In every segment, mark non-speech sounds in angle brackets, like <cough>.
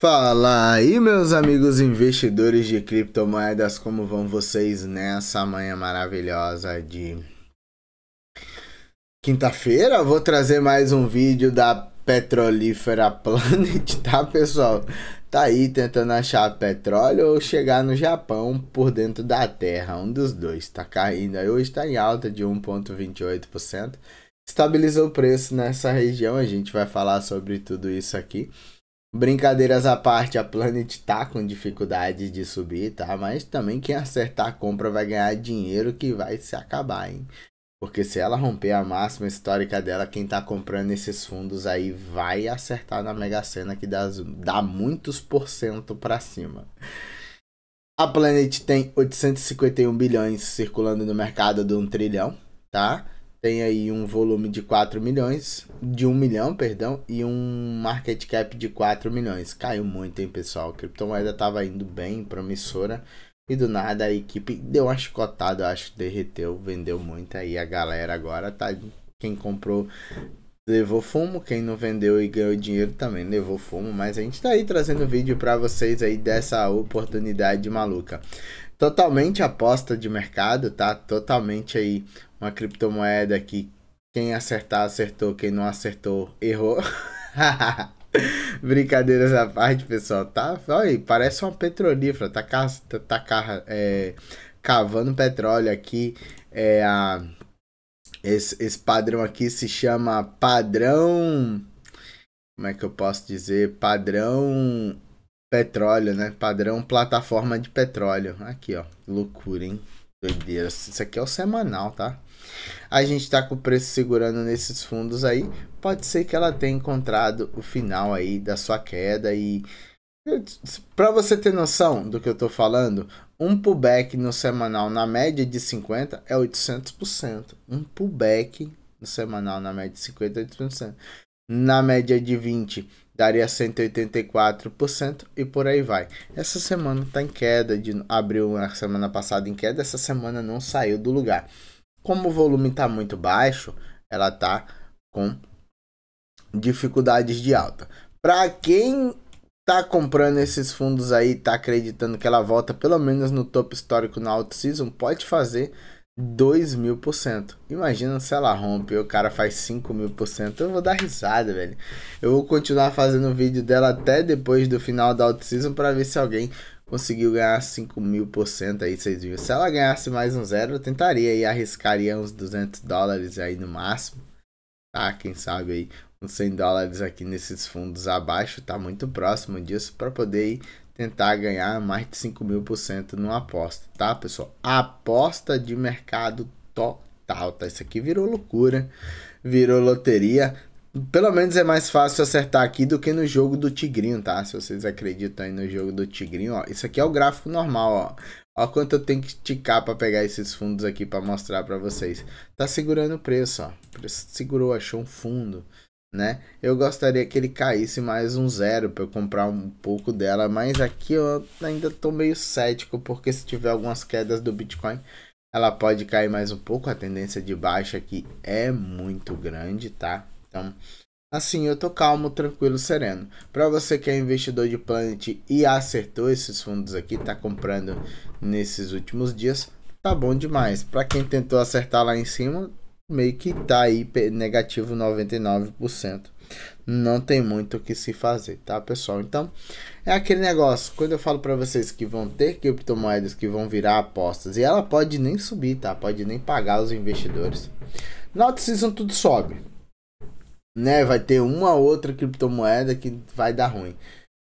Fala aí, meus amigos investidores de criptomoedas, como vão vocês nessa manhã maravilhosa de quinta-feira? Vou trazer mais um vídeo da Petrolífera <laughs> Planet, tá, pessoal? Tá aí tentando achar petróleo ou chegar no Japão por dentro da terra, um dos dois. Tá caindo aí, hoje tá em alta de 1,28%. Estabilizou o preço nessa região, a gente vai falar sobre tudo isso aqui. Brincadeiras à parte, a Planet tá com dificuldade de subir, tá? Mas também quem acertar a compra vai ganhar dinheiro que vai se acabar, hein? Porque se ela romper a máxima histórica dela, quem tá comprando esses fundos aí vai acertar na Mega Sena que dá, dá muitos por cento pra cima. A Planet tem 851 bilhões circulando no mercado de um trilhão, tá? tem aí um volume de 4 milhões, de 1 milhão, perdão, e um market cap de 4 milhões. Caiu muito, hein, pessoal? A criptomoeda tava indo bem, promissora, e do nada a equipe deu uma chicotada, eu acho, derreteu, vendeu muito, aí a galera agora tá quem comprou levou fumo, quem não vendeu e ganhou dinheiro também levou fumo, mas a gente tá aí trazendo vídeo para vocês aí dessa oportunidade maluca totalmente aposta de mercado, tá? Totalmente aí uma criptomoeda que quem acertar acertou, quem não acertou errou. <laughs> Brincadeiras à parte, pessoal, tá? Olha, parece uma petrolífera, tá, ca... tá ca... É... cavando petróleo aqui. É a... esse, esse padrão aqui se chama padrão. Como é que eu posso dizer? Padrão Petróleo, né? Padrão plataforma de petróleo. Aqui, ó. Loucura, hein? Doideira. Isso aqui é o semanal, tá? A gente tá com o preço segurando nesses fundos aí. Pode ser que ela tenha encontrado o final aí da sua queda e para você ter noção do que eu estou falando, um pullback no semanal na média de 50 é 800%. Um pullback no semanal na média de 50 é 800% na média de 20 daria 184% e por aí vai. Essa semana está em queda, de, abriu na semana passada em queda, essa semana não saiu do lugar. Como o volume está muito baixo, ela está com dificuldades de alta. Para quem tá comprando esses fundos aí, tá acreditando que ela volta pelo menos no topo histórico na alto season, pode fazer 2 mil por cento. Imagina se ela rompe e o cara faz 5 mil por cento. Eu vou dar risada, velho. Eu vou continuar fazendo vídeo dela até depois do final da off-season para ver se alguém conseguiu ganhar 5 mil por cento aí, vocês viram. Se ela ganhasse mais um zero, eu tentaria e arriscaria uns 200 dólares aí no máximo. Tá, quem sabe aí. 100 dólares aqui nesses fundos abaixo, tá muito próximo disso para poder tentar ganhar mais de 5 mil por cento numa aposta, tá pessoal? Aposta de mercado total, tá? Isso aqui virou loucura, virou loteria. Pelo menos é mais fácil acertar aqui do que no jogo do Tigrinho, tá? Se vocês acreditam aí no jogo do Tigrinho, ó. Isso aqui é o gráfico normal, ó. Olha quanto eu tenho que esticar para pegar esses fundos aqui para mostrar para vocês. Tá segurando o preço, ó. O preço segurou, achou um fundo né? Eu gostaria que ele caísse mais um zero para eu comprar um pouco dela, mas aqui eu ainda tô meio cético porque se tiver algumas quedas do Bitcoin, ela pode cair mais um pouco, a tendência de baixa aqui é muito grande, tá? Então, assim, eu tô calmo, tranquilo, sereno. Para você que é investidor de Planet e acertou esses fundos aqui, tá comprando nesses últimos dias, tá bom demais. Para quem tentou acertar lá em cima, meio que tá aí negativo 99%. Não tem muito o que se fazer, tá, pessoal? Então, é aquele negócio, quando eu falo para vocês que vão ter criptomoedas que vão virar apostas, e ela pode nem subir, tá? Pode nem pagar os investidores. Na outra season tudo sobe. Né? Vai ter uma outra criptomoeda que vai dar ruim.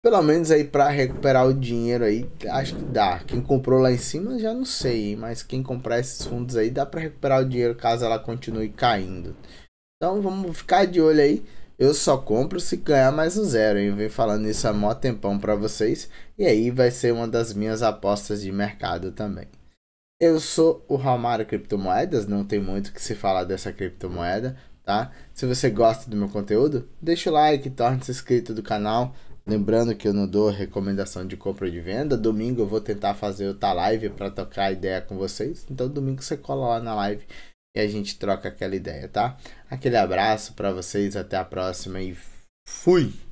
Pelo menos aí para recuperar o dinheiro aí, acho que dá. Quem comprou lá em cima já não sei, mas quem comprar esses fundos aí dá para recuperar o dinheiro caso ela continue caindo. Então vamos ficar de olho aí. Eu só compro se ganhar mais um zero. Eu venho falando isso há mó tempão para vocês e aí vai ser uma das minhas apostas de mercado também. Eu sou o Romário Criptomoedas, não tem muito que se falar dessa criptomoeda, tá? Se você gosta do meu conteúdo, deixa o like, torne-se inscrito do canal, Lembrando que eu não dou recomendação de compra ou de venda. Domingo eu vou tentar fazer outra live para tocar a ideia com vocês. Então domingo você cola lá na live e a gente troca aquela ideia, tá? Aquele abraço para vocês, até a próxima e fui.